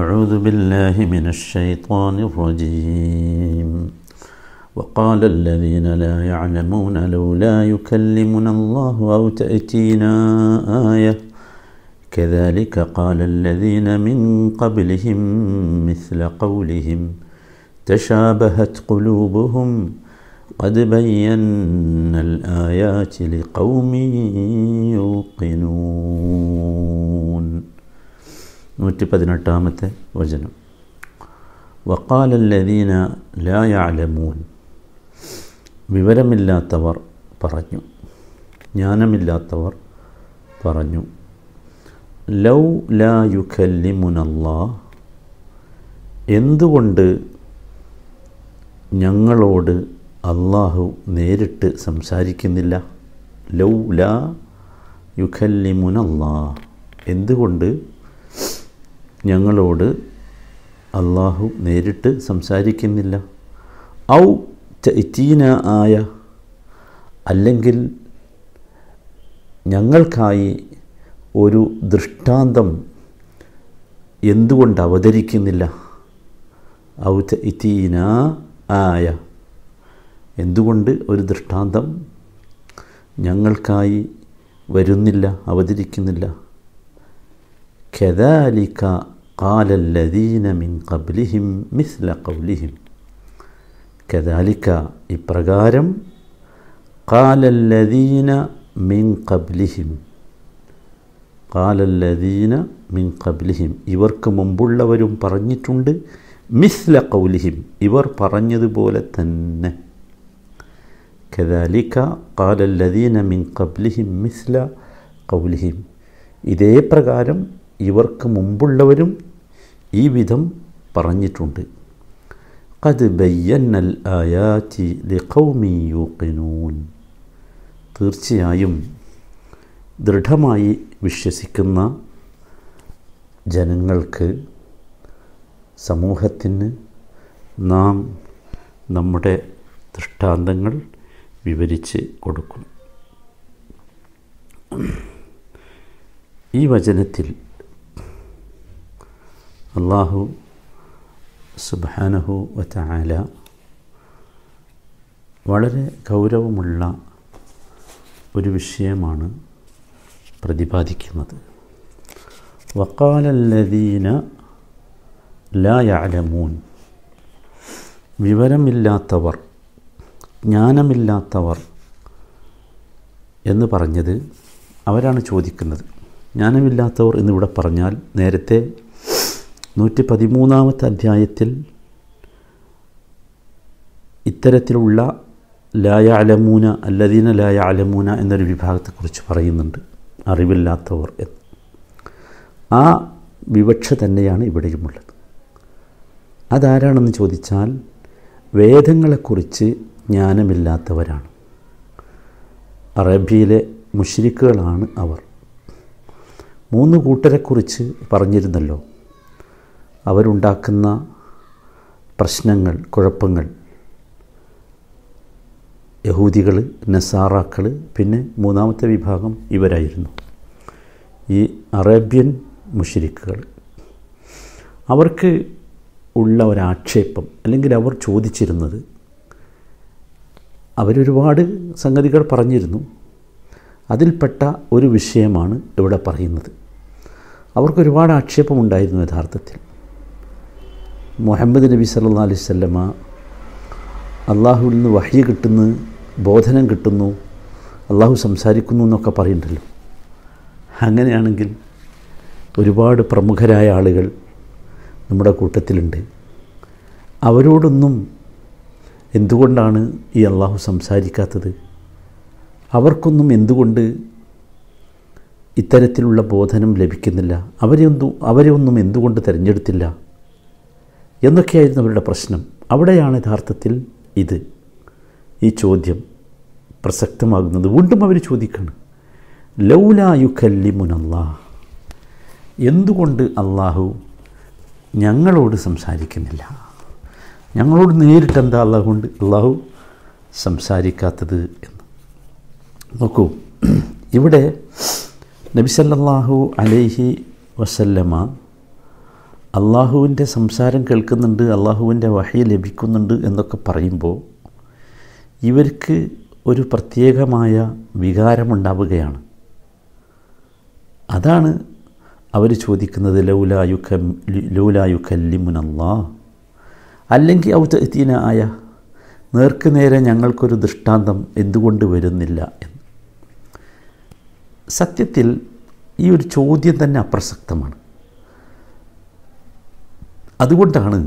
أعوذ بالله من الشيطان الرجيم وقال الذين لا يعلمون لولا يكلمنا الله أو تأتينا آية كذلك قال الذين من قبلهم مثل قولهم تشابهت قلوبهم قد بينا الآيات لقوم يوقنون നൂറ്റി പതിനെട്ടാമത്തെ വചനം വക്കാലല്ലദീന ലായാലമൂൻ വിവരമില്ലാത്തവർ പറഞ്ഞു ജ്ഞാനമില്ലാത്തവർ പറഞ്ഞു ലൗ ലാ എന്തുകൊണ്ട് ഞങ്ങളോട് അള്ളാഹു നേരിട്ട് സംസാരിക്കുന്നില്ല ലൗ ലാ യുഖല്ലിമുനല്ലാ എന്തുകൊണ്ട് ഞങ്ങളോട് അള്ളാഹു നേരിട്ട് സംസാരിക്കുന്നില്ല ഔ ചീന ആയ അല്ലെങ്കിൽ ഞങ്ങൾക്കായി ഒരു ദൃഷ്ടാന്തം എന്തുകൊണ്ട് അവതരിക്കുന്നില്ല ഔ ചീന ആയ എന്തുകൊണ്ട് ഒരു ദൃഷ്ടാന്തം ഞങ്ങൾക്കായി വരുന്നില്ല അവതരിക്കുന്നില്ല കെതാലിക്ക قال الذين من قبلهم مثل قولهم كذلك ഇപ്രകാരം قال الذين من قبلهم قال الذين من قبلهم ഇവർക്ക് മുമ്പുള്ളവരും പറഞ്ഞിട്ടുണ്ട് മിസ്ല കൗലിഹിം ഇവർ പറഞ്ഞതുപോലെ തന്നെ കദാലിക്ക കാലല്ലദീന മിൻ കബ്ലിഹിം മിസ്ല കൗലിഹിം ഇതേ പ്രകാരം ഇവർക്ക് മുമ്പുള്ളവരും ഈ വിധം പറഞ്ഞിട്ടുണ്ട് قد بينا الآيات لقوم يوقنون തീർച്ചയായും ദൃഢമായി വിശ്വസിക്കുന്ന ജനങ്ങൾക്ക് സമൂഹത്തിന് നാം നമ്മുടെ ദൃഷ്ടാന്തങ്ങൾ വിവരിച്ച് കൊടുക്കും ഈ വചനത്തിൽ അള്ളാഹു സുബാനഹു വാല വളരെ ഗൗരവമുള്ള ഒരു വിഷയമാണ് പ്രതിപാദിക്കുന്നത് വക്കാലല്ലദീന ലായാലമൂൻ വിവരമില്ലാത്തവർ ജ്ഞാനമില്ലാത്തവർ എന്ന് പറഞ്ഞത് അവരാണ് ചോദിക്കുന്നത് ജ്ഞാനമില്ലാത്തവർ എന്നിവിടെ പറഞ്ഞാൽ നേരത്തെ നൂറ്റി പതിമൂന്നാമത്തെ അധ്യായത്തിൽ ഇത്തരത്തിലുള്ള ലായ അലമൂന അല്ലദീന ലായ അലമൂന എന്നൊരു വിഭാഗത്തെക്കുറിച്ച് പറയുന്നുണ്ട് അറിവില്ലാത്തവർ എന്ന് ആ വിവക്ഷ തന്നെയാണ് ഇവിടെയുമുള്ളത് അതാരാണെന്ന് ചോദിച്ചാൽ വേദങ്ങളെക്കുറിച്ച് ജ്ഞാനമില്ലാത്തവരാണ് അറേബ്യയിലെ മുഷിരിക്കുകളാണ് അവർ മൂന്ന് കൂട്ടരെക്കുറിച്ച് പറഞ്ഞിരുന്നല്ലോ അവരുണ്ടാക്കുന്ന പ്രശ്നങ്ങൾ കുഴപ്പങ്ങൾ യഹൂദികൾ നസാറാക്കൾ പിന്നെ മൂന്നാമത്തെ വിഭാഗം ഇവരായിരുന്നു ഈ അറേബ്യൻ മുഷരിക്കുകൾ അവർക്ക് ഉള്ള ഒരാക്ഷേപം അല്ലെങ്കിൽ അവർ ചോദിച്ചിരുന്നത് അവരൊരുപാട് സംഗതികൾ പറഞ്ഞിരുന്നു അതിൽപ്പെട്ട ഒരു വിഷയമാണ് ഇവിടെ പറയുന്നത് അവർക്കൊരുപാട് ആക്ഷേപമുണ്ടായിരുന്നു യഥാർത്ഥത്തിൽ മുഹമ്മദ് നബി സല്ലാ അലൈഹി സ്വല്ലമ്മ അള്ളാഹുവിൽ നിന്ന് വഹ്യ കിട്ടുന്നു ബോധനം കിട്ടുന്നു അള്ളാഹു സംസാരിക്കുന്നു എന്നൊക്കെ പറയുന്നുണ്ടല്ലോ അങ്ങനെയാണെങ്കിൽ ഒരുപാട് പ്രമുഖരായ ആളുകൾ നമ്മുടെ കൂട്ടത്തിലുണ്ട് അവരോടൊന്നും എന്തുകൊണ്ടാണ് ഈ അള്ളാഹു സംസാരിക്കാത്തത് അവർക്കൊന്നും എന്തുകൊണ്ട് ഇത്തരത്തിലുള്ള ബോധനം ലഭിക്കുന്നില്ല അവരെ ഒന്നും അവരെ ഒന്നും എന്തുകൊണ്ട് തിരഞ്ഞെടുത്തില്ല എന്നൊക്കെയായിരുന്നു അവരുടെ പ്രശ്നം അവിടെയാണ് യഥാർത്ഥത്തിൽ ഇത് ഈ ചോദ്യം പ്രസക്തമാകുന്നത് വീണ്ടും അവർ ചോദിക്കുകയാണ് ലൗല യുക്കല്ലിമുനല്ലാ എന്തുകൊണ്ട് അള്ളാഹു ഞങ്ങളോട് സംസാരിക്കുന്നില്ല ഞങ്ങളോട് നേരിട്ട് എന്താ അള്ളാഹു കൊണ്ട് അള്ളാഹു സംസാരിക്കാത്തത് എന്ന് നോക്കൂ ഇവിടെ നബിസല്ലാഹു അലൈഹി വസല്ലമ അള്ളാഹുവിൻ്റെ സംസാരം കേൾക്കുന്നുണ്ട് അള്ളാഹുവിൻ്റെ വഹി ലഭിക്കുന്നുണ്ട് എന്നൊക്കെ പറയുമ്പോൾ ഇവർക്ക് ഒരു പ്രത്യേകമായ വികാരമുണ്ടാവുകയാണ് അതാണ് അവർ ചോദിക്കുന്നത് ലൗലായുക്ക ലൗലായുക്കല്ലിമുനല്ലാ അല്ലെങ്കിൽ ഔ തെത്തീന ആയ നേർക്ക് നേരെ ഞങ്ങൾക്കൊരു ദൃഷ്ടാന്തം എന്തുകൊണ്ട് വരുന്നില്ല എന്ന് സത്യത്തിൽ ഈ ഒരു ചോദ്യം തന്നെ അപ്രസക്തമാണ് അതുകൊണ്ടാണ്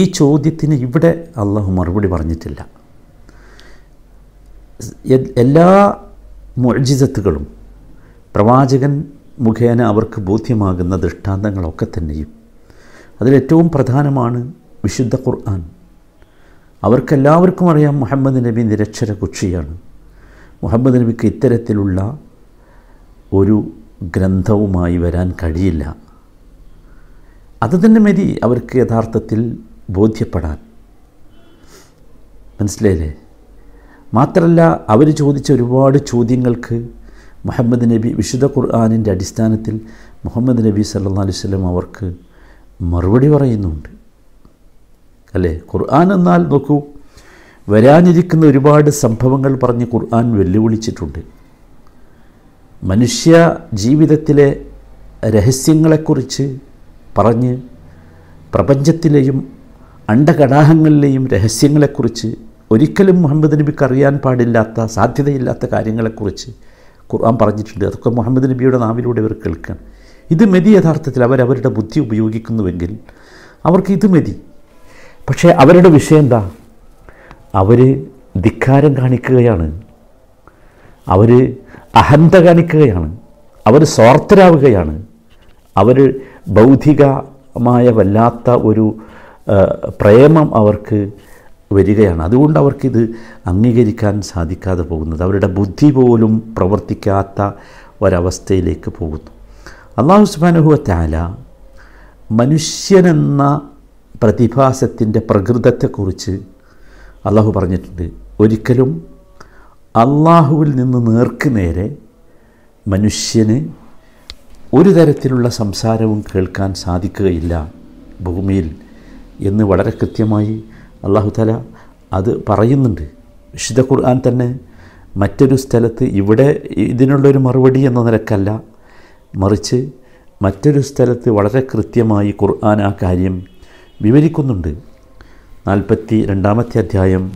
ഈ ചോദ്യത്തിന് ഇവിടെ അള്ളാഹു മറുപടി പറഞ്ഞിട്ടില്ല എല്ലാ മൊഴിജിതത്തുകളും പ്രവാചകൻ മുഖേന അവർക്ക് ബോധ്യമാകുന്ന ദൃഷ്ടാന്തങ്ങളൊക്കെ തന്നെയും അതിലേറ്റവും പ്രധാനമാണ് വിശുദ്ധ ഖുർആൻ അവർക്കെല്ലാവർക്കും അറിയാം മുഹമ്മദ് നബി നിരക്ഷര കുക്ഷിയാണ് മുഹമ്മദ് നബിക്ക് ഇത്തരത്തിലുള്ള ഒരു ഗ്രന്ഥവുമായി വരാൻ കഴിയില്ല അത് തന്നെ മതി അവർക്ക് യഥാർത്ഥത്തിൽ ബോധ്യപ്പെടാൻ മനസ്സിലായില്ലേ മാത്രമല്ല അവർ ചോദിച്ച ഒരുപാട് ചോദ്യങ്ങൾക്ക് മുഹമ്മദ് നബി വിശുദ്ധ ഖുർആാനിൻ്റെ അടിസ്ഥാനത്തിൽ മുഹമ്മദ് നബി സല്ലാ അലുവല്ലം അവർക്ക് മറുപടി പറയുന്നുണ്ട് അല്ലേ ഖുർആൻ എന്നാൽ നോക്കൂ വരാനിരിക്കുന്ന ഒരുപാട് സംഭവങ്ങൾ പറഞ്ഞ് ഖുർആൻ വെല്ലുവിളിച്ചിട്ടുണ്ട് മനുഷ്യ ജീവിതത്തിലെ രഹസ്യങ്ങളെക്കുറിച്ച് പറഞ്ഞ് പ്രപഞ്ചത്തിലെയും അണ്ടകടാഹങ്ങളിലെയും രഹസ്യങ്ങളെക്കുറിച്ച് ഒരിക്കലും മുഹമ്മദ് നബിക്ക് അറിയാൻ പാടില്ലാത്ത സാധ്യതയില്ലാത്ത കാര്യങ്ങളെക്കുറിച്ച് ഖുർആൻ പറഞ്ഞിട്ടുണ്ട് അതൊക്കെ മുഹമ്മദ് നബിയുടെ നാവിലൂടെ ഇവർ കേൾക്കുകയാണ് ഇത് മതി യഥാർത്ഥത്തിൽ അവരവരുടെ ബുദ്ധി ഉപയോഗിക്കുന്നുവെങ്കിൽ അവർക്ക് ഇത് മതി പക്ഷേ അവരുടെ വിഷയം എന്താ അവർ ധിക്കാരം കാണിക്കുകയാണ് അവർ അഹന്ത കാണിക്കുകയാണ് അവർ സ്വാർത്ഥരാവുകയാണ് അവർ ബൗദ്ധികമായ വല്ലാത്ത ഒരു പ്രേമം അവർക്ക് വരികയാണ് അതുകൊണ്ട് അവർക്കിത് അംഗീകരിക്കാൻ സാധിക്കാതെ പോകുന്നത് അവരുടെ ബുദ്ധി പോലും പ്രവർത്തിക്കാത്ത ഒരവസ്ഥയിലേക്ക് പോകുന്നു അള്ളാഹു സുബാനുഹുവ താല മനുഷ്യനെന്ന പ്രതിഭാസത്തിൻ്റെ പ്രകൃതത്തെക്കുറിച്ച് അള്ളാഹു പറഞ്ഞിട്ടുണ്ട് ഒരിക്കലും അള്ളാഹുവിൽ നിന്ന് നേർക്ക് നേരെ മനുഷ്യന് ഒരു തരത്തിലുള്ള സംസാരവും കേൾക്കാൻ സാധിക്കുകയില്ല ഭൂമിയിൽ എന്ന് വളരെ കൃത്യമായി അള്ളാഹുതല അത് പറയുന്നുണ്ട് വിശുദ്ധ ഖുർആൻ തന്നെ മറ്റൊരു സ്ഥലത്ത് ഇവിടെ ഇതിനുള്ളൊരു മറുപടി എന്ന നിലക്കല്ല മറിച്ച് മറ്റൊരു സ്ഥലത്ത് വളരെ കൃത്യമായി ഖുർആൻ ആ കാര്യം വിവരിക്കുന്നുണ്ട് നാൽപ്പത്തി രണ്ടാമത്തെ അധ്യായം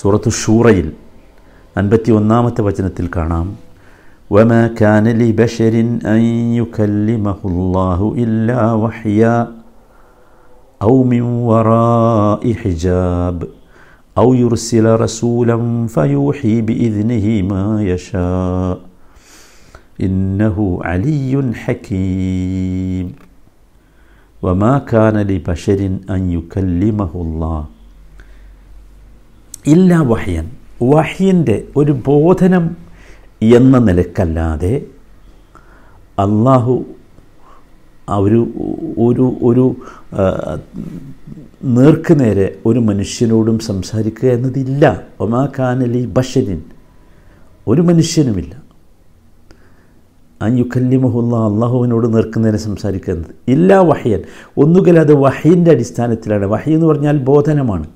സൂറത്ത് ഷൂറയിൽ അൻപത്തി ഒന്നാമത്തെ വചനത്തിൽ കാണാം وما كان لبشر أن يكلمه الله إلا وحيا أو من وراء حجاب أو يرسل رسولا فيوحي بإذنه ما يشاء إنه علي حكيم وما كان لبشر أن يكلمه الله إلا وحيا وحيا ده ബോധനം എന്ന നിലക്കല്ലാതെ അള്ളാഹു ഒരു ഒരു ഒരു നേർക്കുനേരെ നേരെ ഒരു മനുഷ്യനോടും സംസാരിക്കുക എന്നതില്ല ഒമാ ഖാനലി ബഷരിൻ ഒരു മനുഷ്യനുമില്ല അയ്യുക്കല്ലിമഹുല്ല അള്ളാഹുവിനോട് നേർക്കുന്നതിനെ സംസാരിക്കുന്നത് ഇല്ലാ വഹയൻ ഒന്നുകിൽ അത് വഹയിൻ്റെ അടിസ്ഥാനത്തിലാണ് വഹി എന്ന് പറഞ്ഞാൽ ബോധനമാണ്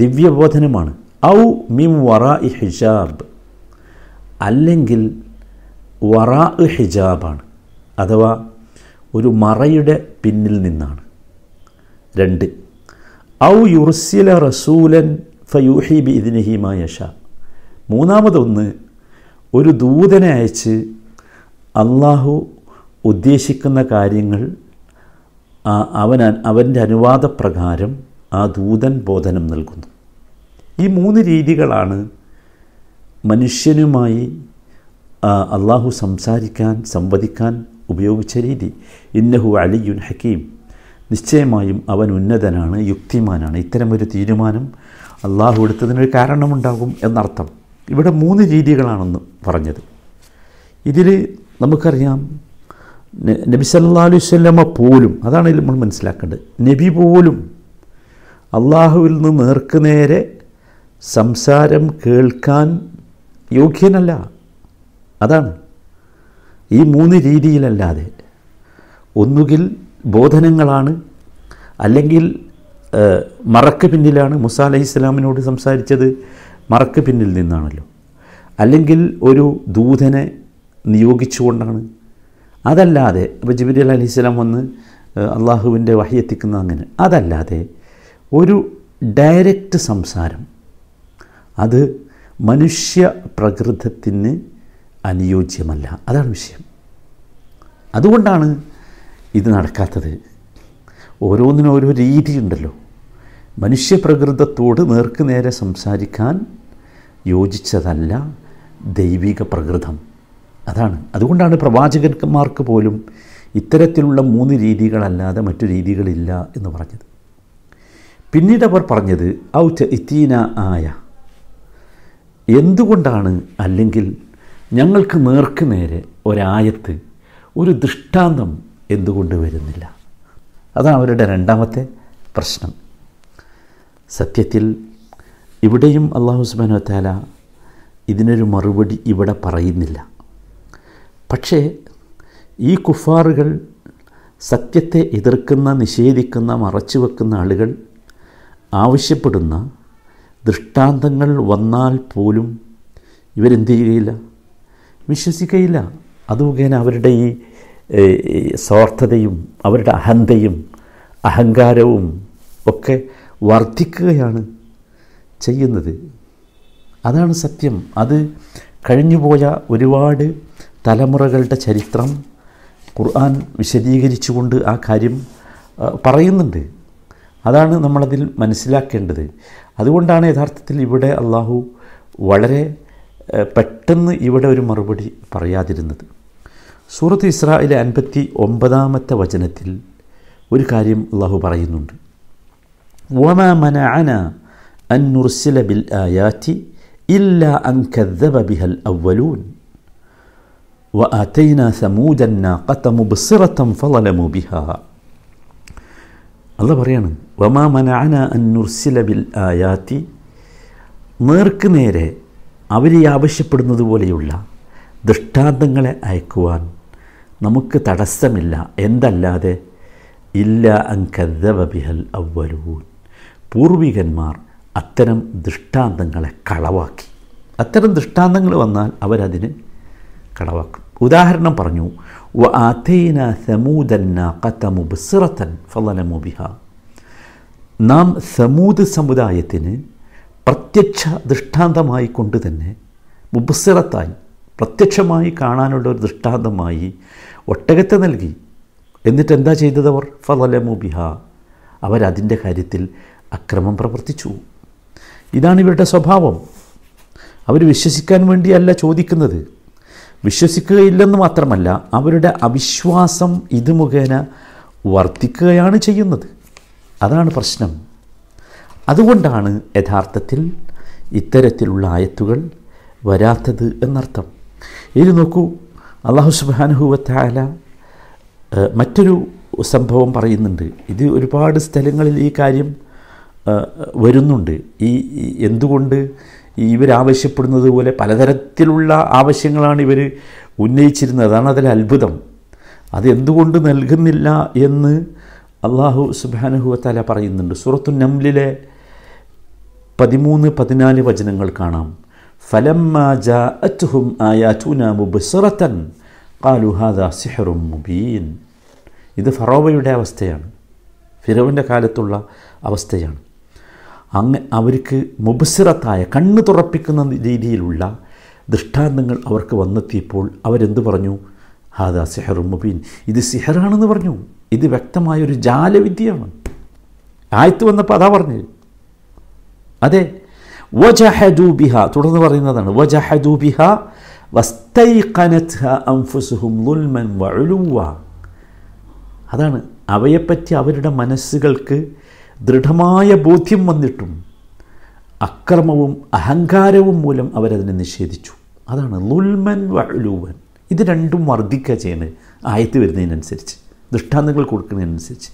ദിവ്യബോധനമാണ് ഔ മിം വറ ഇ ഹിജാബ് അല്ലെങ്കിൽ വറാ ഹിജാബാണ് അഥവാ ഒരു മറയുടെ പിന്നിൽ നിന്നാണ് രണ്ട് ഔ യുർസില റസൂലൻ ഫയൂഹി ബി ഇതിനഹിമ യഷ മൂന്നാമതൊന്ന് ഒരു ദൂതനെ അയച്ച് അള്ളാഹു ഉദ്ദേശിക്കുന്ന കാര്യങ്ങൾ അവൻ അവൻ്റെ അനുവാദപ്രകാരം ആ ദൂതൻ ബോധനം നൽകുന്നു ഈ മൂന്ന് രീതികളാണ് മനുഷ്യനുമായി അള്ളാഹു സംസാരിക്കാൻ സംവദിക്കാൻ ഉപയോഗിച്ച രീതി ഇന്നഹു അലിയുൻ ഹക്കീം നിശ്ചയമായും അവൻ ഉന്നതനാണ് യുക്തിമാനാണ് ഇത്തരമൊരു തീരുമാനം അള്ളാഹു എടുത്തതിനൊരു കാരണമുണ്ടാകും എന്നർത്ഥം ഇവിടെ മൂന്ന് രീതികളാണെന്ന് പറഞ്ഞത് ഇതിൽ നമുക്കറിയാം നബി സല്ലാ അലുസല്ലമ്മ പോലും അതാണ് നമ്മൾ മനസ്സിലാക്കേണ്ടത് നബി പോലും അള്ളാഹുവിൽ നിന്ന് നേർക്കുനേരെ സംസാരം കേൾക്കാൻ യോഗ്യനല്ല അതാണ് ഈ മൂന്ന് രീതിയിലല്ലാതെ ഒന്നുകിൽ ബോധനങ്ങളാണ് അല്ലെങ്കിൽ മറക്ക് പിന്നിലാണ് മുസ അലൈഹി ഇസ്ലാമിനോട് സംസാരിച്ചത് മറക്ക് പിന്നിൽ നിന്നാണല്ലോ അല്ലെങ്കിൽ ഒരു ദൂതനെ നിയോഗിച്ചുകൊണ്ടാണ് അതല്ലാതെ ഇപ്പോൾ ജിബിരി അലി ഇസ്ലാം വന്ന് അള്ളാഹുവിൻ്റെ വഹിയെത്തിക്കുന്ന അങ്ങനെ അതല്ലാതെ ഒരു ഡയറക്റ്റ് സംസാരം അത് മനുഷ്യ പ്രകൃതത്തിന് അനുയോജ്യമല്ല അതാണ് വിഷയം അതുകൊണ്ടാണ് ഇത് നടക്കാത്തത് ഓരോന്നിനും ഓരോ രീതിയുണ്ടല്ലോ മനുഷ്യപ്രകൃതത്തോട് നേർക്ക് നേരെ സംസാരിക്കാൻ യോജിച്ചതല്ല ദൈവിക പ്രകൃതം അതാണ് അതുകൊണ്ടാണ് പ്രവാചകന്മാർക്ക് പോലും ഇത്തരത്തിലുള്ള മൂന്ന് രീതികളല്ലാതെ മറ്റു രീതികളില്ല എന്ന് പറഞ്ഞത് പിന്നീട് അവർ പറഞ്ഞത് ഔ ഇത്തീന ആയ എന്തുകൊണ്ടാണ് അല്ലെങ്കിൽ ഞങ്ങൾക്ക് നേർക്ക് നേരെ ഒരായത്ത് ഒരു ദൃഷ്ടാന്തം എന്തുകൊണ്ട് വരുന്നില്ല അതാണ് അവരുടെ രണ്ടാമത്തെ പ്രശ്നം സത്യത്തിൽ ഇവിടെയും അള്ളാഹു സുബാനോ വത്താല ഇതിനൊരു മറുപടി ഇവിടെ പറയുന്നില്ല പക്ഷേ ഈ കുഫാറുകൾ സത്യത്തെ എതിർക്കുന്ന നിഷേധിക്കുന്ന മറച്ചു വെക്കുന്ന ആളുകൾ ആവശ്യപ്പെടുന്ന ദൃഷ്ടാന്തങ്ങൾ വന്നാൽ പോലും ഇവരെന്ത് ചെയ്യുകയില്ല വിശ്വസിക്കുകയില്ല അത് മുഖേന അവരുടെ ഈ സ്വാർത്ഥതയും അവരുടെ അഹന്തയും അഹങ്കാരവും ഒക്കെ വർദ്ധിക്കുകയാണ് ചെയ്യുന്നത് അതാണ് സത്യം അത് കഴിഞ്ഞുപോയ ഒരുപാട് തലമുറകളുടെ ചരിത്രം ഖുർആൻ വിശദീകരിച്ചുകൊണ്ട് ആ കാര്യം പറയുന്നുണ്ട് അതാണ് നമ്മളതിൽ മനസ്സിലാക്കേണ്ടത് അതുകൊണ്ടാണ് യഥാർത്ഥത്തിൽ ഇവിടെ അള്ളാഹു വളരെ പെട്ടെന്ന് ഇവിടെ ഒരു മറുപടി പറയാതിരുന്നത് സൂറത്ത് ഇസ്രായേലെ അൻപത്തി ഒമ്പതാമത്തെ വചനത്തിൽ ഒരു കാര്യം അള്ളാഹു പറയുന്നുണ്ട് വമ മനഅന അൻ ബിൽ അൻ ബിഹൽ വമാ മനഅന അന്നുർസില ബിൽ ആയാത്തി നേർക്ക് നേരെ അവർ ഈ ആവശ്യപ്പെടുന്നത് പോലെയുള്ള ദൃഷ്ടാന്തങ്ങളെ അയക്കുവാൻ നമുക്ക് തടസ്സമില്ല എന്തല്ലാതെ ഇല്ല അങ്കദ്ദവ ബിഹൽ അവ്വലൂൻ പൂർവികന്മാർ അത്തരം ദൃഷ്ടാന്തങ്ങളെ കളവാക്കി അത്തരം ദൃഷ്ടാന്തങ്ങൾ വന്നാൽ അവരതിന് കളവാക്കും ഉദാഹരണം പറഞ്ഞു വ സമൂതന്ന സമൂദൻ കത്തമു ബിഹ നാം സമൂത് സമുദായത്തിന് പ്രത്യക്ഷ ദൃഷ്ടാന്തമായി കൊണ്ട് തന്നെ മുബസ്സിറത്തായി പ്രത്യക്ഷമായി കാണാനുള്ള ഒരു ദൃഷ്ടാന്തമായി ഒട്ടകത്തെ നൽകി എന്നിട്ട് എന്താ ചെയ്തത് അവർ ഫലമു ബിഹ അവരതിൻ്റെ കാര്യത്തിൽ അക്രമം പ്രവർത്തിച്ചു ഇതാണ് ഇവരുടെ സ്വഭാവം അവർ വിശ്വസിക്കാൻ വേണ്ടിയല്ല ചോദിക്കുന്നത് വിശ്വസിക്കുകയില്ലെന്ന് മാത്രമല്ല അവരുടെ അവിശ്വാസം ഇത് മുഖേന വർദ്ധിക്കുകയാണ് ചെയ്യുന്നത് അതാണ് പ്രശ്നം അതുകൊണ്ടാണ് യഥാർത്ഥത്തിൽ ഇത്തരത്തിലുള്ള ആയത്തുകൾ വരാത്തത് എന്നർത്ഥം ഇനി നോക്കൂ അള്ളാഹു സുബാനുഹുവത്തായ മറ്റൊരു സംഭവം പറയുന്നുണ്ട് ഇത് ഒരുപാട് സ്ഥലങ്ങളിൽ ഈ കാര്യം വരുന്നുണ്ട് ഈ എന്തുകൊണ്ട് ഇവരാവശ്യപ്പെടുന്നത് പോലെ പലതരത്തിലുള്ള ആവശ്യങ്ങളാണ് ഇവർ ഉന്നയിച്ചിരുന്നത് അതാണ് അതിലെ അത്ഭുതം അതെന്തുകൊണ്ട് നൽകുന്നില്ല എന്ന് അള്ളാഹു സുബാനുഹുവത്താല പറയുന്നുണ്ട് സുറത്തു നംലിലെ പതിമൂന്ന് പതിനാല് വചനങ്ങൾ കാണാം ഫലം ജാ കാലുഹാദ സിഹറും മുബീൻ ഇത് ഫറോവയുടെ അവസ്ഥയാണ് ഫിറോവിൻ്റെ കാലത്തുള്ള അവസ്ഥയാണ് അങ്ങ് അവർക്ക് മുബസിറത്തായ കണ്ണ് തുറപ്പിക്കുന്ന രീതിയിലുള്ള ദൃഷ്ടാന്തങ്ങൾ അവർക്ക് വന്നെത്തിയപ്പോൾ അവരെന്ത് പറഞ്ഞു ഹാദാ സിഹറും മുബീൻ ഇത് സിഹറാണെന്ന് പറഞ്ഞു ഇത് വ്യക്തമായൊരു ജാലവിദ്യയാണ് ആയത്ത് വന്നപ്പോൾ അതാ പറഞ്ഞത് അതെ വജഹദൂബിഹ തുടർന്ന് പറയുന്നതാണ് വജഹദൂബിഹ അതാണ് അവയെപ്പറ്റി അവരുടെ മനസ്സുകൾക്ക് ദൃഢമായ ബോധ്യം വന്നിട്ടും അക്രമവും അഹങ്കാരവും മൂലം അവരതിനെ നിഷേധിച്ചു അതാണ് ലുൽമൻ വഴുവൻ ഇത് രണ്ടും വർദ്ധിക്കുക ചെയ്യുന്നത് ആയത്ത് വരുന്നതിനനുസരിച്ച് ദൃഷ്ടാന്തങ്ങൾ കൊടുക്കുന്നതിനനുസരിച്ച്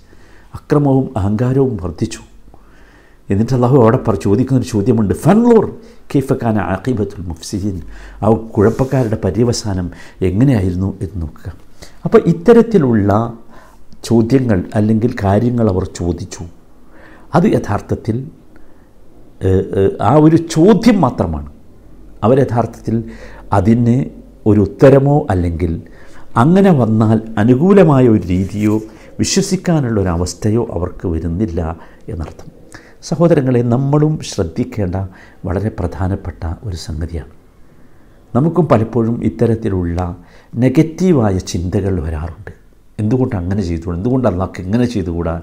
അക്രമവും അഹങ്കാരവും വർദ്ധിച്ചു എന്നിട്ട് അള്ളാഹു അവിടെ പറ ചോദിക്കുന്നൊരു ചോദ്യമുണ്ട് ഫൻലോർ കെയ്ഫക്കാന ആക്കിബത്തുൽ മുഫ്സിദീൻ ആ കുഴപ്പക്കാരുടെ പര്യവസാനം എങ്ങനെയായിരുന്നു എന്ന് നോക്കുക അപ്പോൾ ഇത്തരത്തിലുള്ള ചോദ്യങ്ങൾ അല്ലെങ്കിൽ കാര്യങ്ങൾ അവർ ചോദിച്ചു അത് യഥാർത്ഥത്തിൽ ആ ഒരു ചോദ്യം മാത്രമാണ് അവർ യഥാർത്ഥത്തിൽ അതിന് ഒരു ഉത്തരമോ അല്ലെങ്കിൽ അങ്ങനെ വന്നാൽ അനുകൂലമായ ഒരു രീതിയോ വിശ്വസിക്കാനുള്ള ഒരു അവസ്ഥയോ അവർക്ക് വരുന്നില്ല എന്നർത്ഥം സഹോദരങ്ങളെ നമ്മളും ശ്രദ്ധിക്കേണ്ട വളരെ പ്രധാനപ്പെട്ട ഒരു സംഗതിയാണ് നമുക്കും പലപ്പോഴും ഇത്തരത്തിലുള്ള നെഗറ്റീവായ ചിന്തകൾ വരാറുണ്ട് എന്തുകൊണ്ട് അങ്ങനെ ചെയ്തുകൂടാ എന്തുകൊണ്ട് അള്ളാഹ് എങ്ങനെ ചെയ്തുകൂടാ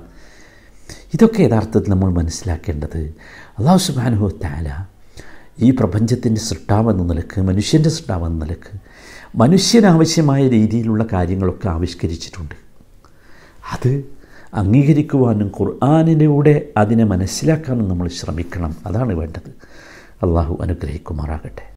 ഇതൊക്കെ യഥാർത്ഥത്തിൽ നമ്മൾ മനസ്സിലാക്കേണ്ടത് അള്ളാഹു സുബാനുഹോ താല ഈ പ്രപഞ്ചത്തിൻ്റെ സൃഷ്ടാവെന്ന നിലക്ക് മനുഷ്യൻ്റെ സൃഷ്ടാവെന്ന നിലക്ക് മനുഷ്യനാവശ്യമായ രീതിയിലുള്ള കാര്യങ്ങളൊക്കെ ആവിഷ്കരിച്ചിട്ടുണ്ട് അത് അംഗീകരിക്കുവാനും ഖുർആാനിലൂടെ അതിനെ മനസ്സിലാക്കാനും നമ്മൾ ശ്രമിക്കണം അതാണ് വേണ്ടത് അള്ളാഹു അനുഗ്രഹിക്കുമാറാകട്ടെ